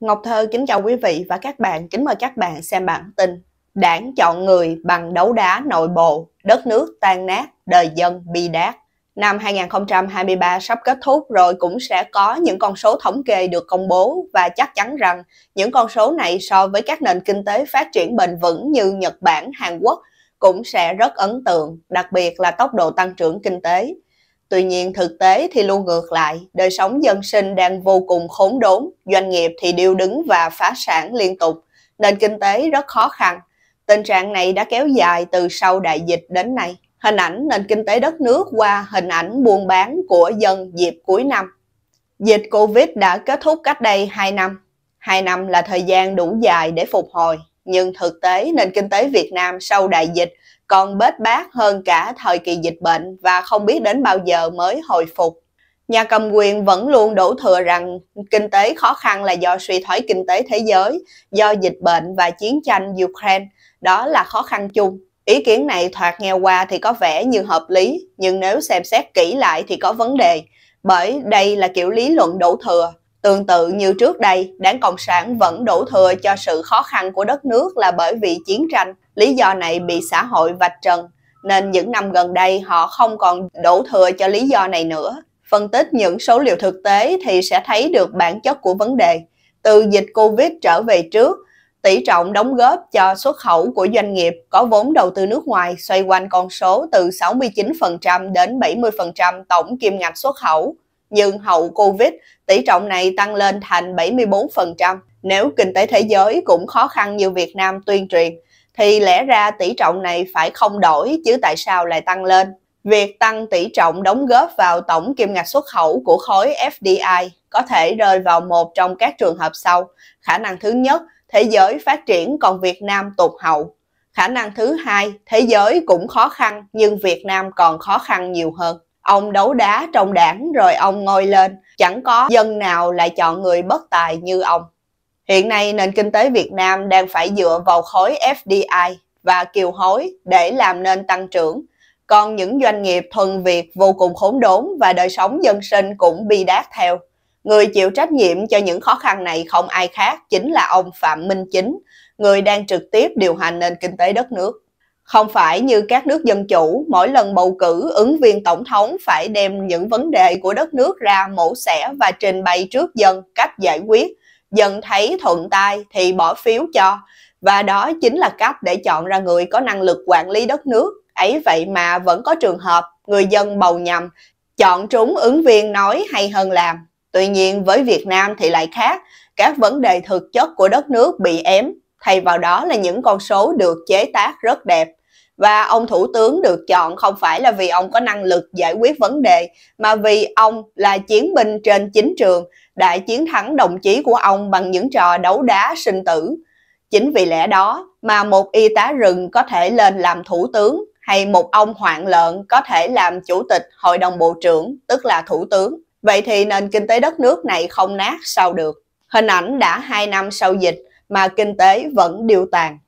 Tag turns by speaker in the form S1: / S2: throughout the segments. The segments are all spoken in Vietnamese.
S1: Ngọc Thơ kính chào quý vị và các bạn, kính mời các bạn xem bản tin Đảng chọn người bằng đấu đá nội bộ, đất nước tan nát, đời dân bi đát Năm 2023 sắp kết thúc rồi cũng sẽ có những con số thống kê được công bố và chắc chắn rằng những con số này so với các nền kinh tế phát triển bền vững như Nhật Bản, Hàn Quốc cũng sẽ rất ấn tượng, đặc biệt là tốc độ tăng trưởng kinh tế. Tuy nhiên thực tế thì luôn ngược lại, đời sống dân sinh đang vô cùng khốn đốn, doanh nghiệp thì điêu đứng và phá sản liên tục, nền kinh tế rất khó khăn. Tình trạng này đã kéo dài từ sau đại dịch đến nay. Hình ảnh nền kinh tế đất nước qua hình ảnh buôn bán của dân dịp cuối năm. Dịch Covid đã kết thúc cách đây 2 năm. 2 năm là thời gian đủ dài để phục hồi, nhưng thực tế nền kinh tế Việt Nam sau đại dịch còn bết bát hơn cả thời kỳ dịch bệnh và không biết đến bao giờ mới hồi phục. Nhà cầm quyền vẫn luôn đổ thừa rằng kinh tế khó khăn là do suy thoái kinh tế thế giới, do dịch bệnh và chiến tranh Ukraine, đó là khó khăn chung. Ý kiến này thoạt nghe qua thì có vẻ như hợp lý, nhưng nếu xem xét kỹ lại thì có vấn đề, bởi đây là kiểu lý luận đổ thừa. Tương tự như trước đây, đảng Cộng sản vẫn đổ thừa cho sự khó khăn của đất nước là bởi vì chiến tranh, Lý do này bị xã hội vạch trần, nên những năm gần đây họ không còn đổ thừa cho lý do này nữa. Phân tích những số liệu thực tế thì sẽ thấy được bản chất của vấn đề. Từ dịch Covid trở về trước, tỷ trọng đóng góp cho xuất khẩu của doanh nghiệp có vốn đầu tư nước ngoài xoay quanh con số từ 69% đến 70% tổng kim ngạch xuất khẩu. Nhưng hậu Covid, tỷ trọng này tăng lên thành 74%. Nếu kinh tế thế giới cũng khó khăn như Việt Nam tuyên truyền, thì lẽ ra tỷ trọng này phải không đổi chứ tại sao lại tăng lên. Việc tăng tỷ trọng đóng góp vào tổng kim ngạch xuất khẩu của khối FDI có thể rơi vào một trong các trường hợp sau. Khả năng thứ nhất, thế giới phát triển còn Việt Nam tụt hậu. Khả năng thứ hai, thế giới cũng khó khăn nhưng Việt Nam còn khó khăn nhiều hơn. Ông đấu đá trong đảng rồi ông ngồi lên, chẳng có dân nào lại chọn người bất tài như ông. Hiện nay nền kinh tế Việt Nam đang phải dựa vào khối FDI và kiều hối để làm nên tăng trưởng. Còn những doanh nghiệp thuần Việt vô cùng khốn đốn và đời sống dân sinh cũng bi đát theo. Người chịu trách nhiệm cho những khó khăn này không ai khác chính là ông Phạm Minh Chính, người đang trực tiếp điều hành nền kinh tế đất nước. Không phải như các nước dân chủ, mỗi lần bầu cử ứng viên tổng thống phải đem những vấn đề của đất nước ra mổ xẻ và trình bày trước dân cách giải quyết – dần thấy thuận tai thì bỏ phiếu cho và đó chính là cách để chọn ra người có năng lực quản lý đất nước ấy vậy mà vẫn có trường hợp người dân bầu nhầm chọn trúng ứng viên nói hay hơn làm tuy nhiên với việt nam thì lại khác các vấn đề thực chất của đất nước bị ém thay vào đó là những con số được chế tác rất đẹp và ông thủ tướng được chọn không phải là vì ông có năng lực giải quyết vấn đề mà vì ông là chiến binh trên chính trường đại chiến thắng đồng chí của ông bằng những trò đấu đá sinh tử. Chính vì lẽ đó mà một y tá rừng có thể lên làm thủ tướng hay một ông hoạn lợn có thể làm chủ tịch hội đồng bộ trưởng, tức là thủ tướng. Vậy thì nền kinh tế đất nước này không nát sao được. Hình ảnh đã 2 năm sau dịch mà kinh tế vẫn điều tàn.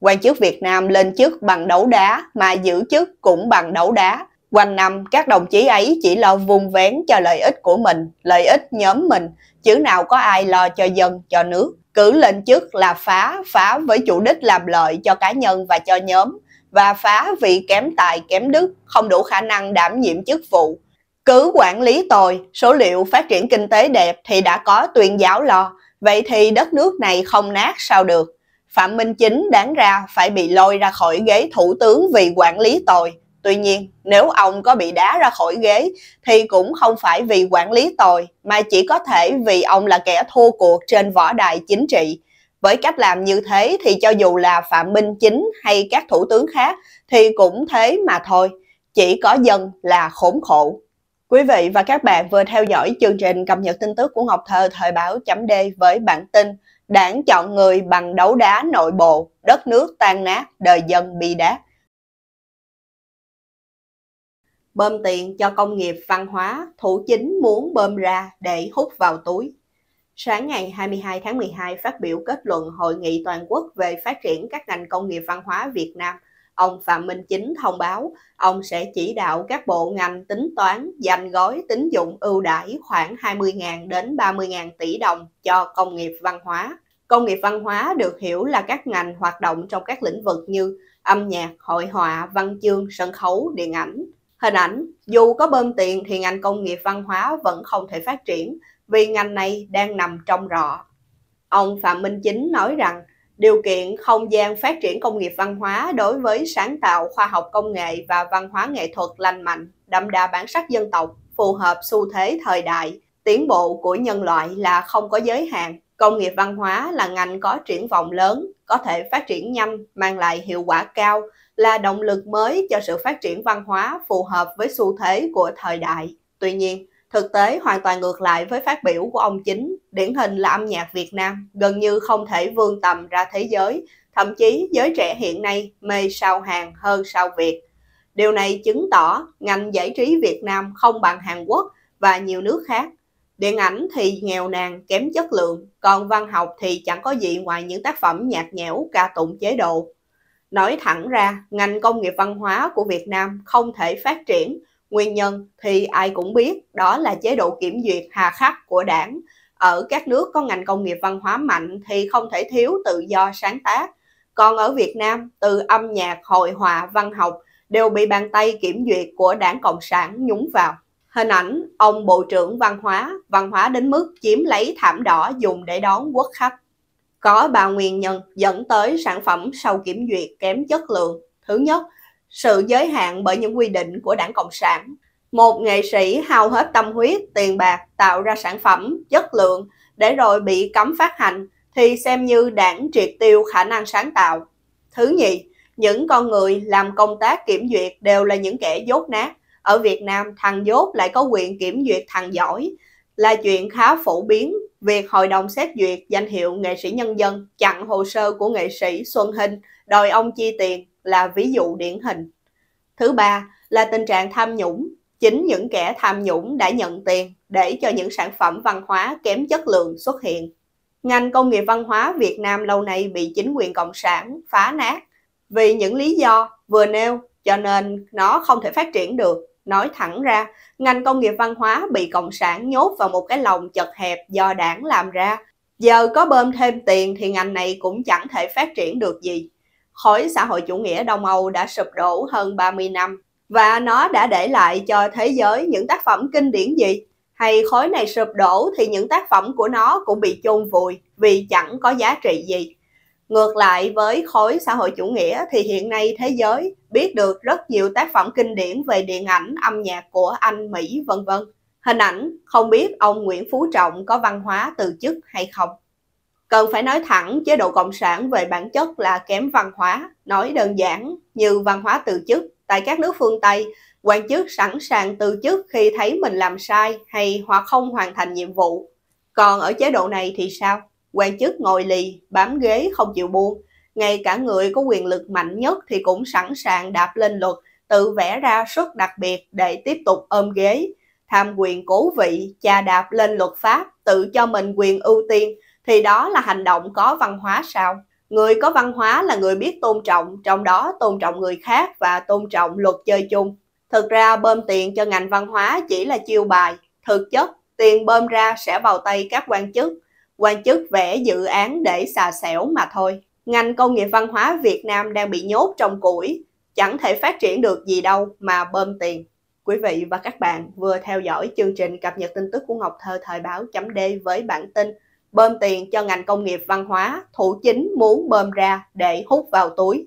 S1: Quan chức Việt Nam lên chức bằng đấu đá mà giữ chức cũng bằng đấu đá. Quanh năm, các đồng chí ấy chỉ lo vung vén cho lợi ích của mình, lợi ích nhóm mình, chứ nào có ai lo cho dân, cho nước. Cứ lên chức là phá, phá với chủ đích làm lợi cho cá nhân và cho nhóm, và phá vì kém tài, kém đức, không đủ khả năng đảm nhiệm chức vụ. Cứ quản lý tồi, số liệu phát triển kinh tế đẹp thì đã có tuyên giáo lo, vậy thì đất nước này không nát sao được. Phạm Minh Chính đáng ra phải bị lôi ra khỏi ghế thủ tướng vì quản lý tồi, Tuy nhiên, nếu ông có bị đá ra khỏi ghế thì cũng không phải vì quản lý tồi mà chỉ có thể vì ông là kẻ thua cuộc trên võ đài chính trị. Với cách làm như thế thì cho dù là Phạm Minh Chính hay các thủ tướng khác thì cũng thế mà thôi, chỉ có dân là khốn khổ. Quý vị và các bạn vừa theo dõi chương trình cập nhật tin tức của Ngọc Thơ thời báo chấm D với bản tin Đảng chọn người bằng đấu đá nội bộ, đất nước tan nát, đời dân bị đát. bơm tiền cho công nghiệp văn hóa thủ chính muốn bơm ra để hút vào túi. Sáng ngày 22 tháng 12 phát biểu kết luận Hội nghị toàn quốc về phát triển các ngành công nghiệp văn hóa Việt Nam, ông Phạm Minh Chính thông báo ông sẽ chỉ đạo các bộ ngành tính toán dành gói tín dụng ưu đãi khoảng 20.000 đến 30.000 tỷ đồng cho công nghiệp văn hóa. Công nghiệp văn hóa được hiểu là các ngành hoạt động trong các lĩnh vực như âm nhạc, hội họa, văn chương, sân khấu, điện ảnh – Hình ảnh, dù có bơm tiền thì ngành công nghiệp văn hóa vẫn không thể phát triển vì ngành này đang nằm trong rọ. Ông Phạm Minh Chính nói rằng điều kiện không gian phát triển công nghiệp văn hóa đối với sáng tạo khoa học công nghệ và văn hóa nghệ thuật lành mạnh, đậm đà bản sắc dân tộc, phù hợp xu thế thời đại, tiến bộ của nhân loại là không có giới hạn Công nghiệp văn hóa là ngành có triển vọng lớn, có thể phát triển nhanh, mang lại hiệu quả cao, là động lực mới cho sự phát triển văn hóa phù hợp với xu thế của thời đại. Tuy nhiên, thực tế hoàn toàn ngược lại với phát biểu của ông chính, điển hình là âm nhạc Việt Nam gần như không thể vươn tầm ra thế giới, thậm chí giới trẻ hiện nay mê sao Hàn hơn sao Việt. Điều này chứng tỏ ngành giải trí Việt Nam không bằng Hàn Quốc và nhiều nước khác Điện ảnh thì nghèo nàn, kém chất lượng, còn văn học thì chẳng có gì ngoài những tác phẩm nhạt nhẽo ca tụng chế độ. Nói thẳng ra, ngành công nghiệp văn hóa của Việt Nam không thể phát triển. Nguyên nhân thì ai cũng biết, đó là chế độ kiểm duyệt hà khắc của đảng. Ở các nước có ngành công nghiệp văn hóa mạnh thì không thể thiếu tự do sáng tác. Còn ở Việt Nam, từ âm nhạc, hội họa, văn học đều bị bàn tay kiểm duyệt của đảng Cộng sản nhúng vào. Hình ảnh ông Bộ trưởng Văn hóa, Văn hóa đến mức chiếm lấy thảm đỏ dùng để đón quốc khách. Có ba nguyên nhân dẫn tới sản phẩm sau kiểm duyệt kém chất lượng. Thứ nhất, sự giới hạn bởi những quy định của đảng Cộng sản. Một nghệ sĩ hao hết tâm huyết, tiền bạc tạo ra sản phẩm, chất lượng để rồi bị cấm phát hành thì xem như đảng triệt tiêu khả năng sáng tạo. Thứ nhì, những con người làm công tác kiểm duyệt đều là những kẻ dốt nát, ở Việt Nam thằng dốt lại có quyền kiểm duyệt thằng giỏi là chuyện khá phổ biến. Việc hội đồng xét duyệt danh hiệu nghệ sĩ nhân dân chặn hồ sơ của nghệ sĩ Xuân Hinh đòi ông chi tiền là ví dụ điển hình. Thứ ba là tình trạng tham nhũng. Chính những kẻ tham nhũng đã nhận tiền để cho những sản phẩm văn hóa kém chất lượng xuất hiện. Ngành công nghiệp văn hóa Việt Nam lâu nay bị chính quyền Cộng sản phá nát vì những lý do vừa nêu cho nên nó không thể phát triển được. Nói thẳng ra, ngành công nghiệp văn hóa bị Cộng sản nhốt vào một cái lồng chật hẹp do đảng làm ra. Giờ có bơm thêm tiền thì ngành này cũng chẳng thể phát triển được gì. Khối xã hội chủ nghĩa Đông Âu đã sụp đổ hơn 30 năm và nó đã để lại cho thế giới những tác phẩm kinh điển gì? Hay khối này sụp đổ thì những tác phẩm của nó cũng bị chôn vùi vì chẳng có giá trị gì. Ngược lại với khối xã hội chủ nghĩa thì hiện nay thế giới biết được rất nhiều tác phẩm kinh điển về điện ảnh, âm nhạc của Anh, Mỹ, vân vân. Hình ảnh không biết ông Nguyễn Phú Trọng có văn hóa từ chức hay không. Cần phải nói thẳng chế độ cộng sản về bản chất là kém văn hóa, nói đơn giản như văn hóa từ chức tại các nước phương Tây, quan chức sẵn sàng từ chức khi thấy mình làm sai hay hoặc không hoàn thành nhiệm vụ. Còn ở chế độ này thì sao? quan chức ngồi lì, bám ghế không chịu buông. Ngay cả người có quyền lực mạnh nhất thì cũng sẵn sàng đạp lên luật, tự vẽ ra suất đặc biệt để tiếp tục ôm ghế. Tham quyền cố vị, cha đạp lên luật pháp, tự cho mình quyền ưu tiên, thì đó là hành động có văn hóa sao? Người có văn hóa là người biết tôn trọng, trong đó tôn trọng người khác và tôn trọng luật chơi chung. Thực ra bơm tiền cho ngành văn hóa chỉ là chiêu bài, thực chất tiền bơm ra sẽ vào tay các quan chức quan chức vẽ dự án để xà xẻo mà thôi. Ngành công nghiệp văn hóa Việt Nam đang bị nhốt trong củi, chẳng thể phát triển được gì đâu mà bơm tiền. Quý vị và các bạn vừa theo dõi chương trình cập nhật tin tức của Ngọc Thơ Thời báo chấm D với bản tin Bơm tiền cho ngành công nghiệp văn hóa, thủ chính muốn bơm ra để hút vào túi